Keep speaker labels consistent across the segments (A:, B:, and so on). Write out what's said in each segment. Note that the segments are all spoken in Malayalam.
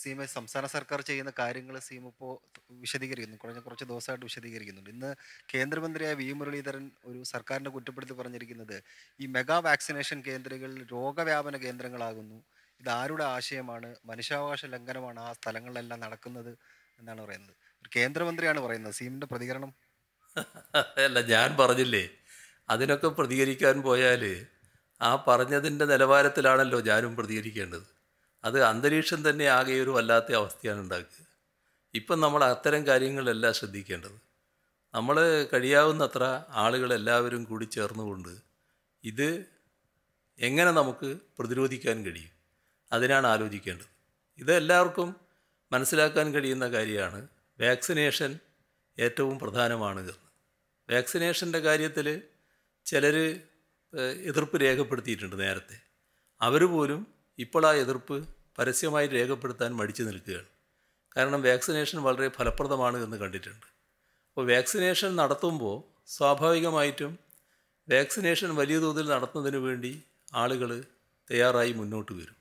A: സീമ സംസ്ഥാന സർക്കാർ ചെയ്യുന്ന കാര്യങ്ങൾ സീമ ഇപ്പോൾ വിശദീകരിക്കുന്നു കുറഞ്ഞ കുറച്ച് ദിവസമായിട്ട് വിശദീകരിക്കുന്നുണ്ട് ഇന്ന് കേന്ദ്രമന്ത്രിയായ വി മുരളീധരൻ ഒരു സർക്കാരിനെ കുറ്റപ്പെടുത്തി പറഞ്ഞിരിക്കുന്നത് ഈ മെഗാ വാക്സിനേഷൻ കേന്ദ്രങ്ങൾ രോഗവ്യാപന കേന്ദ്രങ്ങളാകുന്നു ഇത് ആരുടെ ആശയമാണ് മനുഷ്യാവകാശ ലംഘനമാണ് ആ സ്ഥലങ്ങളിലെല്ലാം നടക്കുന്നത് എന്നാണ് പറയുന്നത് കേന്ദ്രമന്ത്രിയാണ് പറയുന്നത് സീമിൻ്റെ പ്രതികരണം
B: അല്ല ഞാൻ പറഞ്ഞില്ലേ അതിനൊക്കെ പ്രതികരിക്കാൻ പോയാൽ ആ പറഞ്ഞതിൻ്റെ നിലവാരത്തിലാണല്ലോ ഞാനും പ്രതികരിക്കേണ്ടത് അത് അന്തരീക്ഷം തന്നെ ആകെ ഒരു വല്ലാത്ത അവസ്ഥയാണ് ഉണ്ടാക്കുക ഇപ്പം നമ്മൾ അത്തരം കാര്യങ്ങളെല്ലാം ശ്രദ്ധിക്കേണ്ടത് നമ്മൾ കഴിയാവുന്നത്ര ആളുകളെല്ലാവരും എല്ലാവരും കൂടി ചേർന്നുകൊണ്ട് ഇത് എങ്ങനെ നമുക്ക് പ്രതിരോധിക്കാൻ കഴിയും അതിനാണ് ആലോചിക്കേണ്ടത് ഇത് എല്ലാവർക്കും മനസ്സിലാക്കാൻ കഴിയുന്ന കാര്യമാണ് വാക്സിനേഷൻ ഏറ്റവും പ്രധാനമാണ് എന്ന് വാക്സിനേഷൻ്റെ കാര്യത്തിൽ ചിലർ എതിർപ്പ് രേഖപ്പെടുത്തിയിട്ടുണ്ട് നേരത്തെ അവർ പോലും ഇപ്പോൾ ആ എതിർപ്പ് പരസ്യമായി രേഖപ്പെടുത്താൻ മടിച്ചു നിൽക്കുകയാണ് കാരണം വാക്സിനേഷൻ വളരെ ഫലപ്രദമാണ് എന്ന് കണ്ടിട്ടുണ്ട് അപ്പോൾ വാക്സിനേഷൻ നടത്തുമ്പോൾ സ്വാഭാവികമായിട്ടും വാക്സിനേഷൻ വലിയ തോതിൽ നടത്തുന്നതിന് വേണ്ടി ആളുകൾ തയ്യാറായി മുന്നോട്ട് വരും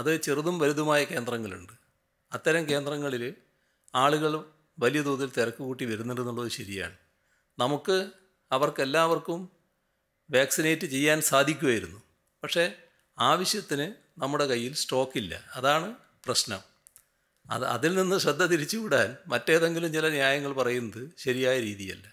B: അത് ചെറുതും വലുതുമായ കേന്ദ്രങ്ങളുണ്ട് അത്തരം കേന്ദ്രങ്ങളിൽ ആളുകൾ വലിയ തോതിൽ തിരക്ക് കൂട്ടി വരുന്നുണ്ടെന്നുള്ളത് ശരിയാണ് നമുക്ക് അവർക്കെല്ലാവർക്കും വാക്സിനേറ്റ് ചെയ്യാൻ സാധിക്കുമായിരുന്നു പക്ഷേ ആവശ്യത്തിന് നമ്മുടെ കയ്യിൽ സ്റ്റോക്കില്ല അതാണ് പ്രശ്നം അത് അതിൽ നിന്ന് ശ്രദ്ധ തിരിച്ചുവിടാൻ മറ്റേതെങ്കിലും ചില ന്യായങ്ങൾ പറയുന്നത് ശരിയായ രീതിയല്ല